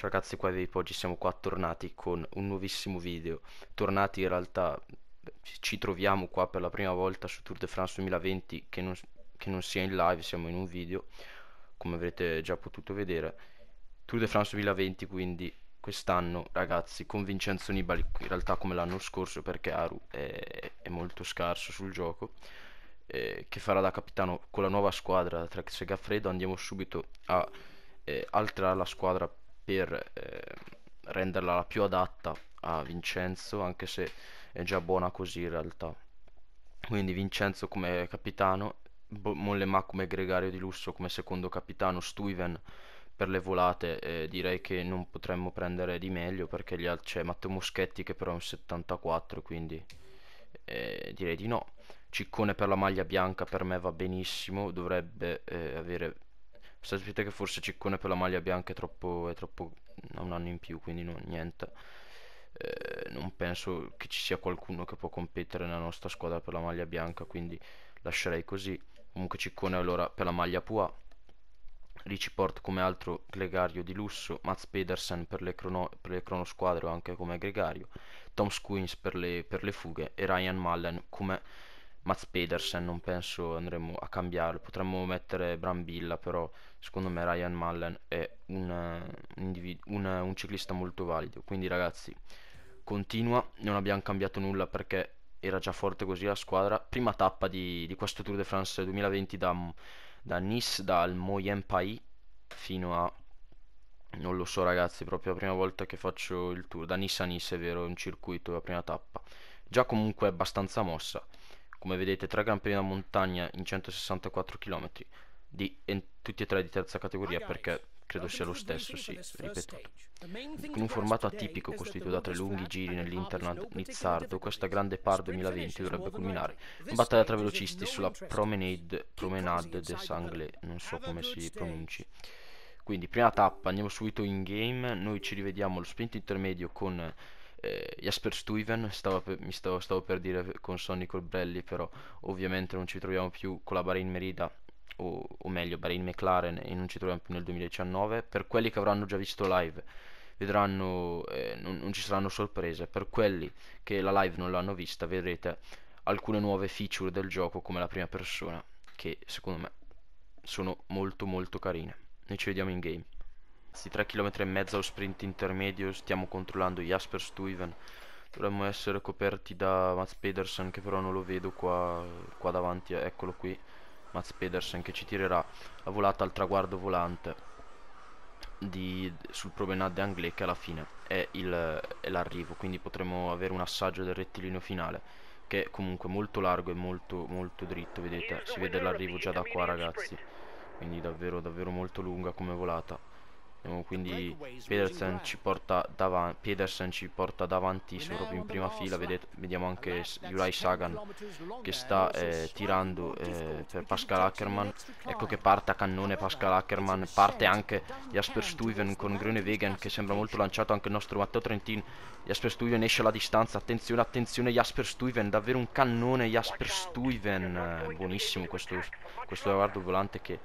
Ciao ragazzi qua dei Poggi, siamo qua tornati con un nuovissimo video Tornati in realtà ci troviamo qua per la prima volta su Tour de France 2020 che non, che non sia in live, siamo in un video Come avrete già potuto vedere Tour de France 2020 quindi quest'anno ragazzi con Vincenzo Nibali in realtà come l'anno scorso perché Aru è, è molto scarso sul gioco eh, che farà da capitano con la nuova squadra tra Segaffredo andiamo subito a eh, alterare la squadra per eh, renderla la più adatta a Vincenzo anche se è già buona così in realtà quindi Vincenzo come capitano Mollema come gregario di lusso come secondo capitano Stuyven per le volate eh, direi che non potremmo prendere di meglio perché al- c'è Matteo Moschetti che però è un 74 quindi eh, direi di no Ciccone per la maglia bianca per me va benissimo dovrebbe eh, avere sapete che forse Ciccone per la maglia bianca è troppo, è troppo un anno in più quindi no, niente eh, non penso che ci sia qualcuno che può competere nella nostra squadra per la maglia bianca quindi lascerei così comunque Ciccone allora per la maglia Pua Riciport come altro gregario di lusso Mats Pedersen per le, crono, per le cronosquadre anche come gregario Tom Squins per le, per le fughe e Ryan Mullen come Mats Pedersen non penso andremo a cambiarlo, potremmo mettere Brambilla però secondo me Ryan Mullen è un, eh, un, un, eh, un ciclista molto valido, quindi ragazzi continua, non abbiamo cambiato nulla perché era già forte così la squadra, prima tappa di, di questo Tour de France 2020 da, da Nice, dal Moyen Pays fino a non lo so ragazzi, proprio la prima volta che faccio il tour, da Nice a Nice è vero, è un circuito, la prima tappa. Già comunque abbastanza mossa come vedete tre Gran Premi da montagna in 164 km, di, in, tutti e tre di terza categoria perché credo sia lo stesso, sì, ripetuto. Con un formato atipico costituito da tre lunghi giri nell'interland nizzardo, questa grande par 2020 dovrebbe culminare in battaglia tra velocisti sulla Promenade, Promenade de Sangle, non so come si pronunci. Quindi prima tappa, andiamo subito in game, noi ci rivediamo allo sprint intermedio con eh, Jasper Stuyven stavo per, mi stavo, stavo, per dire con Sonny Colbrelli però ovviamente non ci troviamo più con la Bahrain Merida o, o meglio Bahrain McLaren e non ci troviamo più nel 2019 per quelli che avranno già visto live vedranno eh, non, non ci saranno sorprese per quelli che la live non l'hanno vista vedrete alcune nuove feature del gioco come la prima persona che secondo me sono molto molto carine noi ci vediamo in game ragazzi, 3 km e mezzo allo sprint intermedio, stiamo controllando Jasper Stuyven. Dovremmo essere coperti da Mats Pedersen che però non lo vedo qua, qua davanti, eccolo qui. Mats Pedersen che ci tirerà la volata al traguardo volante di, sul promenade anglais che alla fine è, l'arrivo, quindi potremo avere un assaggio del rettilineo finale che è comunque molto largo e molto molto dritto, vedete, si vede l'arrivo già da qua ragazzi quindi davvero davvero molto lunga come volata No, quindi Pedersen ci, Pedersen ci porta davanti proprio in prima fila vedete, vediamo anche Uri Sagan che sta eh, tirando eh, per Pascal Ackerman ecco che parte a cannone Pascal Ackerman parte anche Jasper Stuyven con Grönewegen che sembra molto lanciato anche il nostro Matteo Trentin Jasper Stuyven esce alla distanza attenzione attenzione Jasper Stuyven davvero un cannone Jasper Stuyven buonissimo questo, questo guardo volante che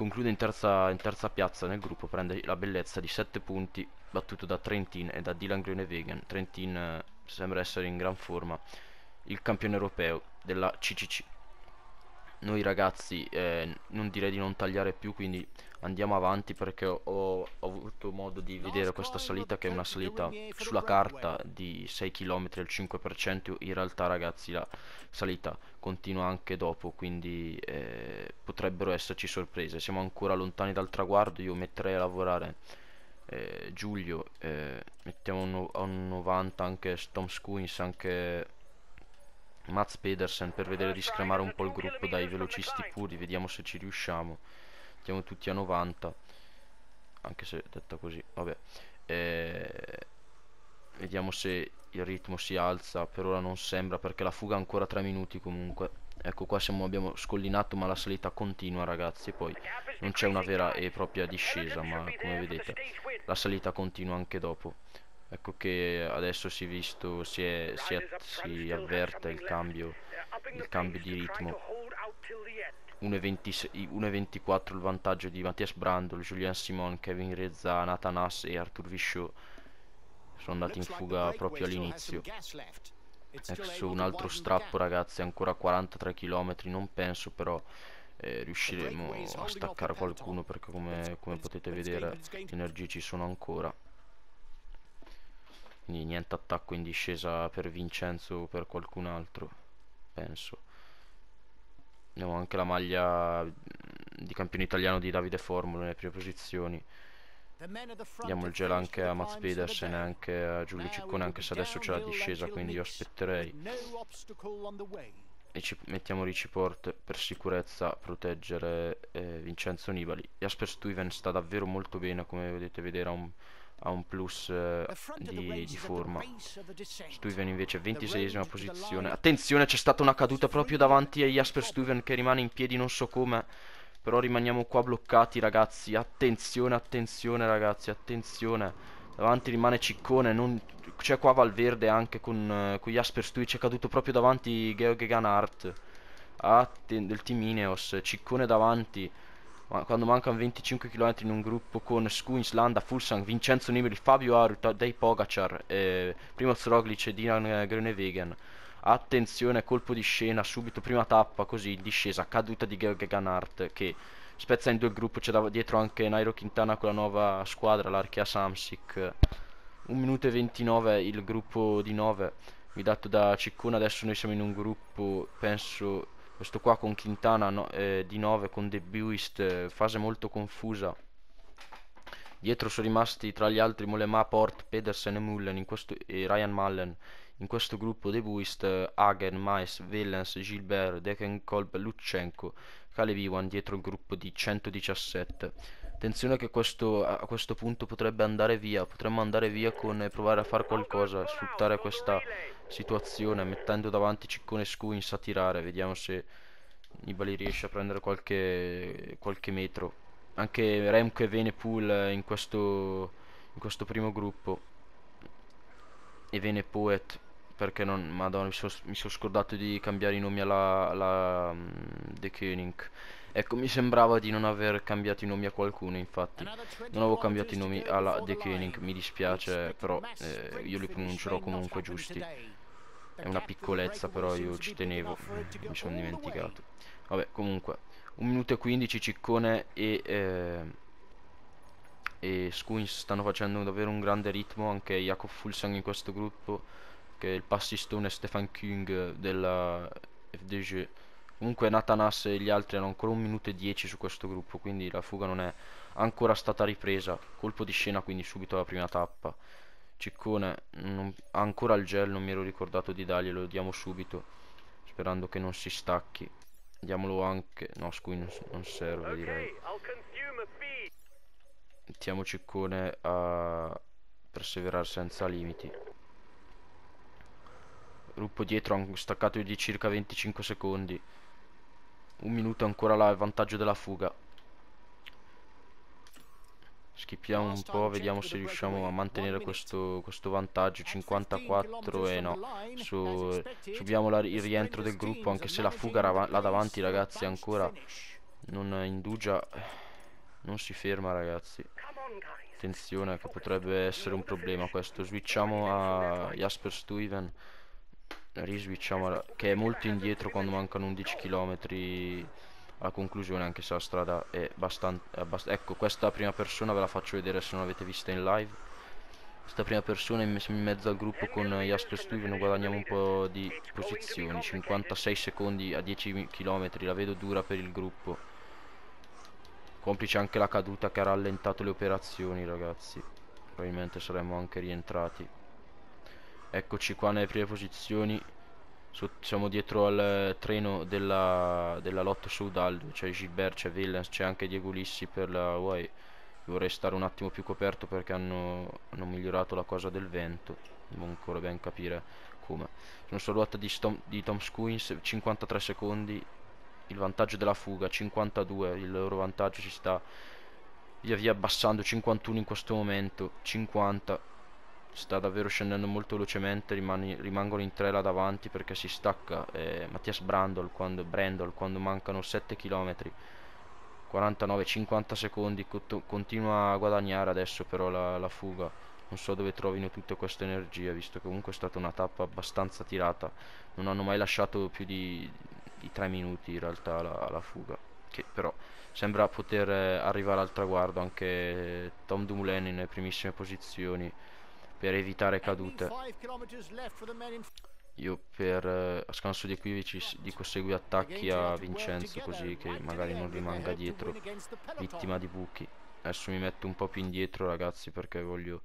conclude in terza, in terza piazza nel gruppo, prende la bellezza di 7 punti, battuto da Trentin e da Dylan Groenewagen. Trentin eh, sembra essere in gran forma, il campione europeo della CCC noi ragazzi eh, non direi di non tagliare più quindi andiamo avanti perché ho, ho, avuto modo di vedere questa salita che è una salita sulla carta di 6 km al 5% in realtà ragazzi la salita continua anche dopo quindi eh, potrebbero esserci sorprese siamo ancora lontani dal traguardo io metterei a lavorare eh, Giulio eh, mettiamo a un 90 anche Tom Squins anche Mats Pedersen per vedere di scramare un po' il gruppo dai velocisti puri, vediamo se ci riusciamo. Siamo tutti a 90, anche se detta così, vabbè. Eh, vediamo se il ritmo si alza, per ora non sembra perché la fuga ha ancora 3 minuti comunque. Ecco qua siamo, abbiamo scollinato ma la salita continua ragazzi e Poi non c'è una vera e propria discesa ma come vedete la salita continua anche dopo ecco che adesso si è visto si, è, si, è, si avverte il cambio, il cambio di ritmo 1.24 il vantaggio di Mattias Brandol, Julian Simon, Kevin Rezza, Nathan Haas e Arthur Vichot sono andati in fuga proprio all'inizio Ecco un altro strappo ragazzi, ancora 43 km, non penso però eh, riusciremo a staccare qualcuno perché come, come potete vedere le energie ci sono ancora quindi niente attacco in discesa per Vincenzo o per qualcun altro, penso. Abbiamo anche la maglia mm, di campione italiano di Davide Formula nelle prime posizioni. Diamo il gel anche a Mats Pedersen e anche a Giulio Ciccone, anche se adesso c'è la discesa, quindi io aspetterei. E ci mettiamo Riciport per sicurezza proteggere eh, Vincenzo Nibali. Jasper Stuyven sta davvero molto bene, come vedete vedere, ha un ha un plus eh, di, di forma Stuven invece è 26esima posizione attenzione c'è stata una caduta proprio davanti a Jasper Stuven che rimane in piedi non so come però rimaniamo qua bloccati ragazzi attenzione attenzione ragazzi attenzione davanti rimane Ciccone non... c'è qua Valverde anche con, eh, con Jasper Stuven c'è caduto proprio davanti Georg Ganart del team Ineos Ciccone davanti quando mancano 25 km in un gruppo con Skuins, Landa, Fulsang, Vincenzo Nibiri, Fabio Aru, Dei Pogacar, eh, Primoz Roglic e Dinan eh, Grönewegen. Attenzione, colpo di scena, subito prima tappa, così, discesa, caduta di Georg Ganart che spezza in due il gruppo, c'è dietro anche Nairo Quintana con la nuova squadra, l'Archea Samsic. 1 minuto e 29 il gruppo di 9 guidato da Ciccone, adesso noi siamo in un gruppo, penso questo qua con Quintana no, eh, di 9 con De Buist eh, fase molto confusa dietro sono rimasti tra gli altri Molema, Port, Pedersen e Mullen questo, e Ryan Mullen in questo gruppo De Buist, Hagen, Mais, Vellens, Gilbert, Dekenkolb, Lutsenko Iwan dietro il gruppo di 117 Attenzione che questo, a questo punto potrebbe andare via, potremmo andare via con eh, provare a fare qualcosa, sfruttare questa situazione mettendo davanti Ciccone Squins a tirare, vediamo se Nibali riesce a prendere qualche, qualche metro. Anche Remco e Venepool eh, in questo, in questo primo gruppo e Venepoet perché non, madonna mi sono so scordato di cambiare i nomi alla, alla De mm, Koenig Ecco, mi sembrava di non aver cambiato i nomi a qualcuno, infatti. Non avevo cambiato i nomi alla The Koenig, mi dispiace, però eh, io li pronuncerò comunque giusti. È una piccolezza, però io ci tenevo, mi sono dimenticato. Vabbè, comunque, 1 minuto e 15, Ciccone e... Eh, e Skuins stanno facendo davvero un grande ritmo, anche Jakob Fulsang in questo gruppo, che è il passistone Stefan King della FDG Comunque Natanas e gli altri hanno ancora un minuto e 10 su questo gruppo, quindi la fuga non è ancora stata ripresa. Colpo di scena quindi subito alla prima tappa. Ciccone non, ancora il gel, non mi ero ricordato di darglielo, lo diamo subito, sperando che non si stacchi. Diamolo anche... no scusi, non, non serve direi. Mettiamo Ciccone a perseverare senza limiti. Gruppo dietro ha staccato di circa 25 secondi. Un minuto ancora là, il vantaggio della fuga. Schippiamo un po', vediamo se riusciamo a mantenere questo, questo vantaggio 54 e no Su, Subiamo la, il rientro del gruppo anche se la fuga là, là davanti ragazzi ancora non indugia Non si ferma ragazzi Attenzione che potrebbe essere un problema questo Switchiamo a Jasper Stuyven riswitchiamo che è molto indietro quando mancano 11 km alla conclusione anche se la strada è abbastanza abbast ecco questa prima persona ve la faccio vedere se non l'avete vista in live questa prima persona in, in mezzo al gruppo con Jasper Stuyven guadagniamo un po' di posizioni 56 secondi a 10 km la vedo dura per il gruppo complice anche la caduta che ha rallentato le operazioni ragazzi probabilmente saremmo anche rientrati eccoci qua nelle prime posizioni siamo dietro al eh, treno della, della Lotto Soudal c'è Gilbert, c'è Villens, c'è anche Diego Lissi per la UAE vorrei stare un attimo più coperto perché hanno, hanno migliorato la cosa del vento non ancora ben capire come sono sorvolata di, di Tom Squins 53 secondi il vantaggio della fuga 52 il loro vantaggio si sta via via abbassando 51 in questo momento 50 sta davvero scendendo molto velocemente rimani, rimangono in tre là davanti perché si stacca eh, Mattias Brandol quando, Brandol quando mancano 7 km 49-50 secondi continua a guadagnare adesso però la, la fuga non so dove trovino tutta questa energia visto che comunque è stata una tappa abbastanza tirata non hanno mai lasciato più di, di 3 minuti in realtà la, la fuga che però sembra poter eh, arrivare al traguardo anche eh, Tom Dumoulin nelle primissime posizioni per evitare cadute. Io per eh, a scanso di equivoci dico segui attacchi a Vincenzo così che magari non rimanga dietro, vittima di buchi. Adesso mi metto un po' più indietro ragazzi perché voglio,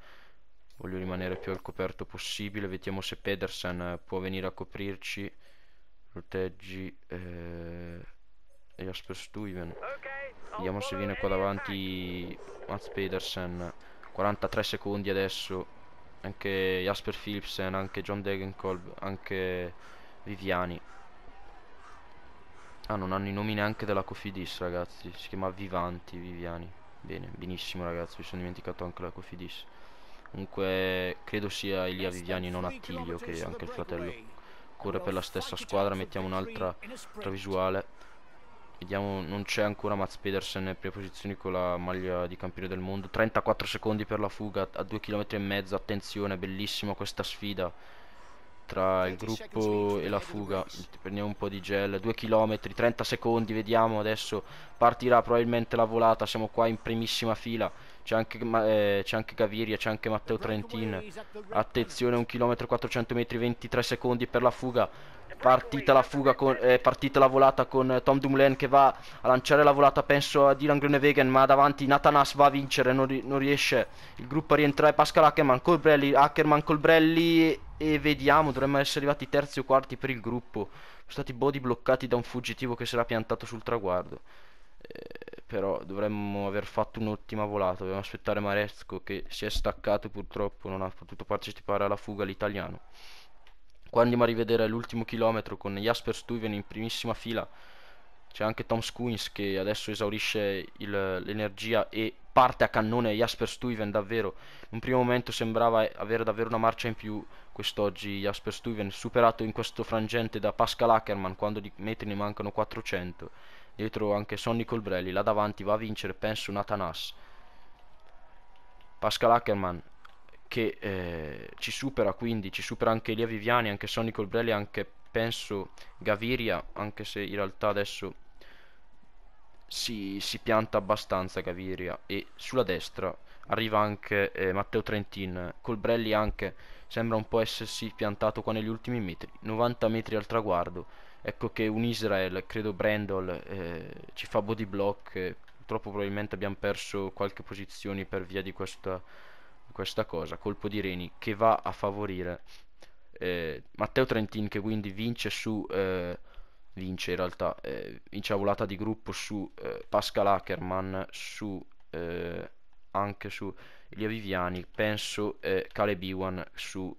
voglio rimanere più al coperto possibile. Vediamo se Pedersen eh, può venire a coprirci. Proteggi eh, Jasper Stuyven. Vediamo se viene qua davanti Mats Pedersen. 43 secondi adesso anche Jasper Philipsen, anche John Degenkolb, anche Viviani. Ah, non hanno i nomi neanche della Cofidis, ragazzi. Si chiama Vivanti Viviani. Bene, benissimo, ragazzi. Mi sono dimenticato anche la Cofidis. Comunque, credo sia Elia Viviani, non Attilio, che anche il fratello corre per la stessa squadra. Mettiamo un'altra visuale. Vediamo, non c'è ancora Mats Pedersen in prime posizioni con la maglia di campione del mondo. 34 secondi per la fuga a 2 km e mezzo. Attenzione, bellissima questa sfida tra il gruppo e la fuga. Prendiamo un po' di gel. 2 km, 30 secondi, vediamo adesso. Partirà probabilmente la volata. Siamo qua in primissima fila. C'è anche, eh, anche, Gaviria, c'è anche Matteo Trentin. Attenzione, 1 km 400 metri, 23 secondi per la fuga partita la fuga con, eh, partita la volata con Tom Dumoulin che va a lanciare la volata penso a Dylan Groenewegen ma davanti Nathanas va a vincere non, ri non riesce il gruppo a rientrare Pascal Ackerman Colbrelli Ackerman Colbrelli e vediamo dovremmo essere arrivati terzi o quarti per il gruppo sono stati body bloccati da un fuggitivo che si era piantato sul traguardo eh, però dovremmo aver fatto un'ottima volata dobbiamo aspettare Maresco che si è staccato purtroppo non ha potuto partecipare alla fuga l'italiano Qua andiamo a rivedere l'ultimo chilometro con Jasper Stuyven in primissima fila. C'è anche Tom Skuins che adesso esaurisce l'energia e parte a cannone Jasper Stuyven davvero. In un primo momento sembrava avere davvero una marcia in più quest'oggi Jasper Stuyven, superato in questo frangente da Pascal Ackerman quando di metri ne mancano 400. Dietro anche Sonny Colbrelli, là davanti va a vincere penso Natanas. Pascal Ackerman che eh, ci supera quindi, ci supera anche Elia Viviani, anche Sonic Colbrelli, anche penso Gaviria, anche se in realtà adesso si, si pianta abbastanza Gaviria e sulla destra arriva anche eh, Matteo Trentin, Colbrelli anche sembra un po' essersi piantato qua negli ultimi metri, 90 metri al traguardo, ecco che un Israel, credo Brendol, eh, ci fa body block, purtroppo probabilmente abbiamo perso qualche posizione per via di questa questa cosa, colpo di Reni che va a favorire eh, Matteo Trentin che quindi vince su eh, vince in realtà eh, vince a volata di gruppo su eh, Pascal Ackerman su eh, anche su Elia Viviani penso eh, Caleb Iwan su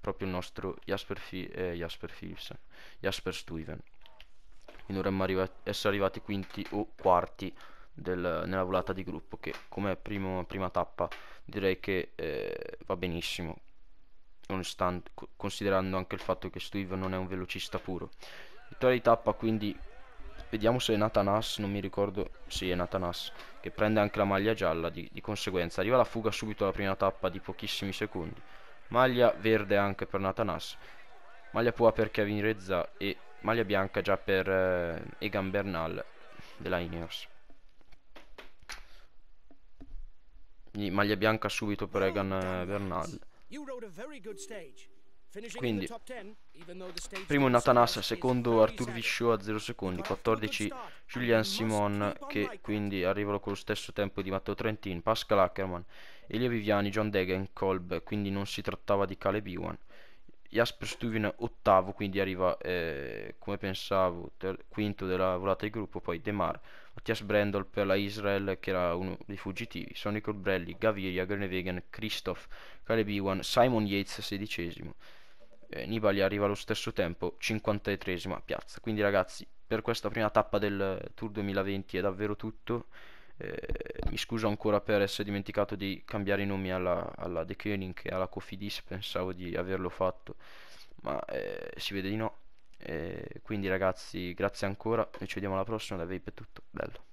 proprio il nostro Jasper, Fi- eh, Jasper Philips Jasper Stuyven quindi dovremmo arriva- essere arrivati quinti o quarti del, nella volata di gruppo che come primo, prima tappa direi che eh, va benissimo considerando anche il fatto che Steve non è un velocista puro vittoria di tappa quindi vediamo se è Nathanas non mi ricordo sì è Nathanas che prende anche la maglia gialla di, di conseguenza arriva la fuga subito alla prima tappa di pochissimi secondi maglia verde anche per Nathanas maglia pua per Kevin Rezza e maglia bianca già per eh, Egan Bernal della Ineos maglia bianca subito per Egan eh, Bernal. Quindi, primo Natanas, secondo Artur Vichot a 0 secondi, 14 Julien Simon che quindi arrivano con lo stesso tempo di Matteo Trentin, Pascal Ackerman, Elia Viviani, John Degen, Kolb, quindi non si trattava di Caleb Iwan. Jasper Stuvin ottavo, quindi arriva eh, come pensavo quinto della volata di gruppo, poi De Mar, Mattias Brendel per la Israel, che era uno dei fuggitivi, Sonny Colbrelli, Gaviria, Grenewagen, Christoph, Caleb Iwan, Simon Yates, sedicesimo. Eh, Nibali arriva allo stesso tempo, 53 piazza. Quindi ragazzi, per questa prima tappa del Tour 2020 è davvero tutto. Eh, mi scuso ancora per essere dimenticato di cambiare i nomi alla, alla De Koenig e alla Cofidis, pensavo di averlo fatto, ma eh, si vede di no. E quindi ragazzi, grazie ancora e ci vediamo alla prossima, da Vape è tutto, bello.